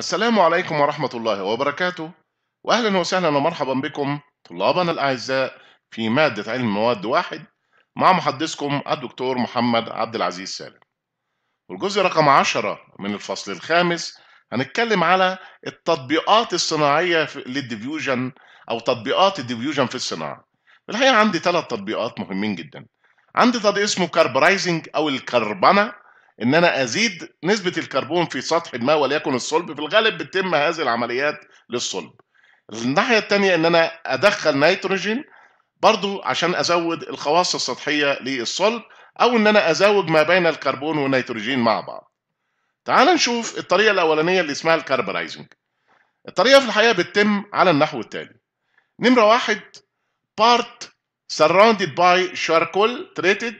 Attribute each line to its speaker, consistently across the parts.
Speaker 1: السلام عليكم ورحمة الله وبركاته وأهلا وسهلا ومرحبا بكم طلابنا الأعزاء في مادة علم مواد واحد مع محدثكم الدكتور محمد عبد العزيز سالم والجزء رقم 10 من الفصل الخامس هنتكلم على التطبيقات الصناعية للديفيوجن أو تطبيقات الديفيوجن في الصناعة الحقيقة عندي ثلاث تطبيقات مهمين جدا عندي تطبيق اسمه كاربرايزنج أو الكربنة ان انا ازيد نسبه الكربون في سطح الماء وليكن الصلب في الغالب بتتم هذه العمليات للصلب الناحيه الثانيه ان انا ادخل نيتروجين برضو عشان ازود الخواص السطحيه للصلب او ان انا ازوج ما بين الكربون والنيتروجين مع بعض تعال نشوف الطريقه الاولانيه اللي اسمها الكاربرايزنج الطريقه في الحقيقه بتتم على النحو التالي نمره واحد part surrounded by charcoal treated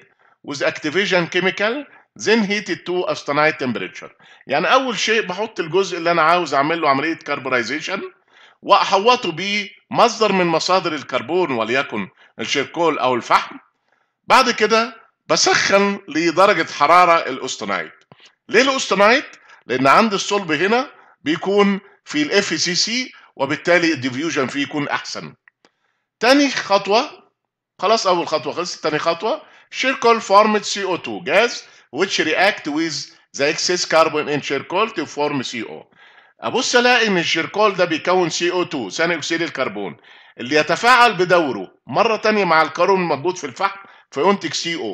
Speaker 1: with activation chemical then heat it to astonied temperature يعني اول شيء بحط الجزء اللي انا عاوز اعمل له عمليه كربورايزيشن واحوطه بمصدر من مصادر الكربون وليكن الشيركول او الفحم بعد كده بسخن لدرجه حراره الاستونايت ليه الاستونايت لان عند الصلب هنا بيكون في الاف سي سي وبالتالي الديفيوجن فيه يكون احسن تاني خطوه خلاص اول خطوه خلصت تاني خطوه شيركول فورمت سي او 2 جاز which react with the excess carbon in charcoal to form CO ابص الاقي ان الشركول ده بيكون CO2 ثاني اكسيد الكربون اللي يتفاعل بدوره مره ثانيه مع الكربون الموجود في الفحم فينتج CO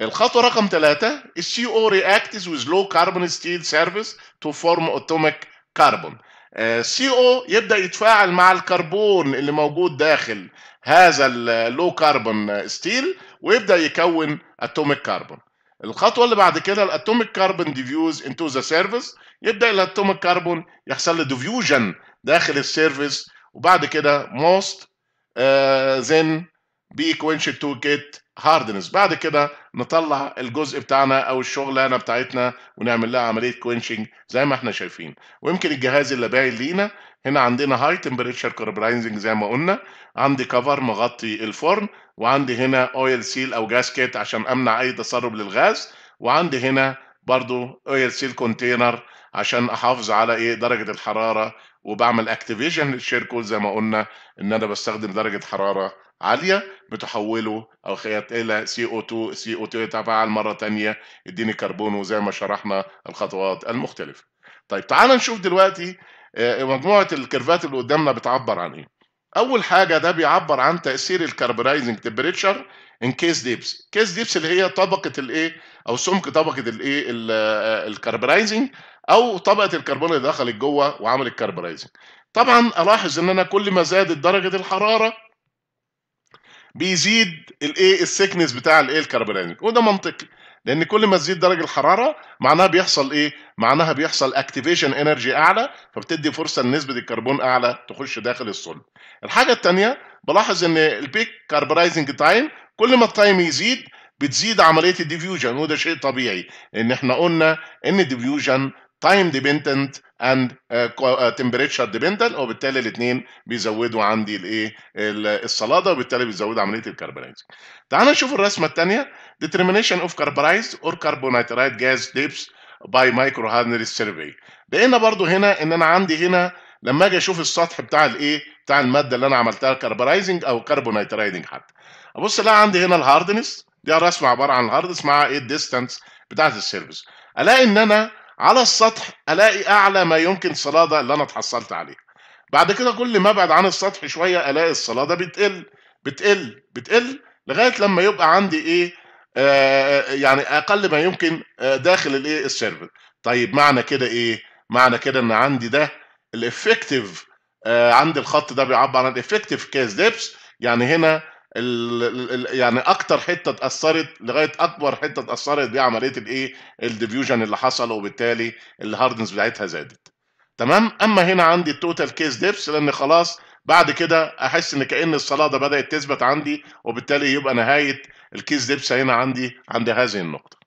Speaker 1: الخطوه رقم الـ CO reacts with low carbon steel surface to form atomic carbon آه، CO يبدا يتفاعل مع الكربون اللي موجود داخل هذا اللو carbon ستيل ويبدا يكون اتوميك carbon. الخطوه اللي بعد كده الاتوميك كاربون ديفيوز انتو ذا سيرفيس يبدا الاتوميك كاربون يحصل له ديفيوجن داخل السيرفيس وبعد كده موست ذن آه، بايكوينشن تو جيت هاردنس بعد كده نطلع الجزء بتاعنا او الشغلانه بتاعتنا ونعمل لها عمليه كوينشنج زي ما احنا شايفين ويمكن الجهاز اللي باين لينا هنا عندنا هاي تمبريتشر كربرايزنج زي ما قلنا عندي كفر مغطي الفرن وعندي هنا اويل سيل او جاسكيت عشان امنع اي تسرب للغاز وعندي هنا برضو اويل سيل كونتينر عشان احافظ على ايه درجه الحراره وبعمل اكتيفيشن للشير زي ما قلنا ان انا بستخدم درجه حراره عاليه بتحوله او الى سي او 2 سي او 2 تفاعل مره ثانيه يديني كربون وزي ما شرحنا الخطوات المختلفه طيب تعال نشوف دلوقتي آه، مجموعه الكيرفات اللي قدامنا بتعبر عن ايه اول حاجه ده بيعبر عن تاثير الكربرايزنج تمبريتشر ان كيس ديبس كيس ديبس اللي هي طبقه الايه او سمك طبقه الايه الكربرايزنج آه، او طبقه الكربون اللي دخلت جوه وعملت كربرايزنج طبعا الاحظ ان انا كل ما زادت درجه الحراره بيزيد الايه السكنس بتاع الايه الكربونيك وده منطقي لان كل ما تزيد درجه الحراره معناها بيحصل ايه معناها بيحصل اكتيفيشن انرجي اعلى فبتدي فرصه لنسبه الكربون اعلى تخش داخل الصلب الحاجه الثانيه بلاحظ ان البيك كاربرايزنج تايم كل ما التايم يزيد بتزيد عمليه الديفيوجن وده شيء طبيعي لان احنا قلنا ان الديفيوجن تايم ديبندنت اند تمبريتشر ديبندنت وبالتالي الاثنين بيزودوا عندي الايه الصلاده وبالتالي بيزودوا عمليه الكربونايزنج. تعال نشوف الرسمه الثانيه determination of carbonized or carbonated gas depths by micro هانري survey. لقينا برضو هنا ان انا عندي هنا لما اجي اشوف السطح بتاع الايه بتاع الماده اللي انا عملتها كربرايزنج او كربونايترايزنج حتى ابص الاقي عندي هنا الهاردنس دي رسمه عباره عن الهاردنس مع ايه الديستانس بتاعه السيرفيس الاقي ان انا على السطح الاقي اعلى ما يمكن صلاده اللي انا اتحصلت عليها بعد كده كل ما ابعد عن السطح شويه الاقي الصلاده بتقل بتقل بتقل لغايه لما يبقى عندي ايه آه،, آه يعني اقل ما يمكن آه داخل الايه السيرفر طيب معنى كده ايه معنى كده ان عندي ده الافكتيف آه عند الخط ده بيعبر عن الافكتيف كاس ديبس يعني هنا يعني اكتر حته اتاثرت لغايه اكبر حته اتاثرت بيه عمليه الايه الديفيوجن اللي حصل وبالتالي الهاردنس بتاعتها زادت تمام اما هنا عندي التوتال كيس ديبس لان خلاص بعد كده احس ان كان الصلاده بدات تثبت عندي وبالتالي يبقى نهايه الكيس ديبس هنا عندي عند هذه النقطه